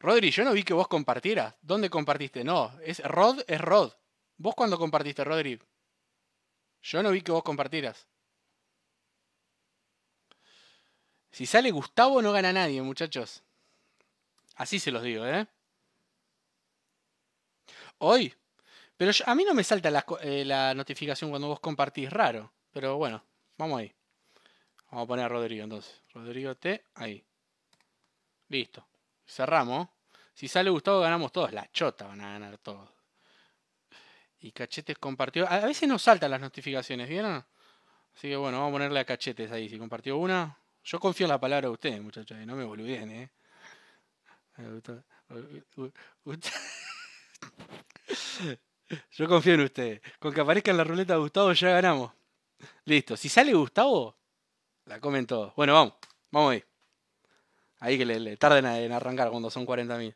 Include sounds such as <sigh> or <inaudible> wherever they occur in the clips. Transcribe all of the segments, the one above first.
Rodri, yo no vi que vos compartieras. ¿Dónde compartiste? No, es Rod es Rod. ¿Vos cuándo compartiste, Rodri? Yo no vi que vos compartieras. Si sale Gustavo no gana nadie, muchachos. Así se los digo, ¿eh? Hoy. Pero a mí no me salta la, eh, la, notificación cuando vos compartís, raro. Pero bueno, vamos ahí. Vamos a poner a Rodrigo entonces. Rodrigo T, ahí. Listo cerramos. Si sale Gustavo, ganamos todos. La chota van a ganar todos. Y cachetes compartió. A veces nos saltan las notificaciones, ¿vieron? Así que bueno, vamos a ponerle a cachetes ahí. Si compartió una, yo confío en la palabra de ustedes, muchachos. no me boludeen, ¿eh? <laughs> Yo confío en ustedes. Con que aparezca en la ruleta de Gustavo ya ganamos. Listo. Si sale Gustavo, la comen todos. Bueno, vamos. Vamos ahí. Ahí que le, tarden en arrancar cuando son 40.000.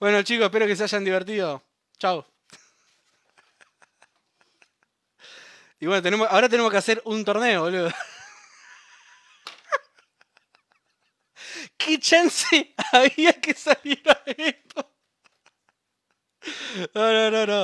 Bueno, chicos, espero que se hayan divertido. Chao. Y bueno, ahora tenemos que hacer un torneo, boludo. ¿Qué chance había que salir a esto? no, no, no.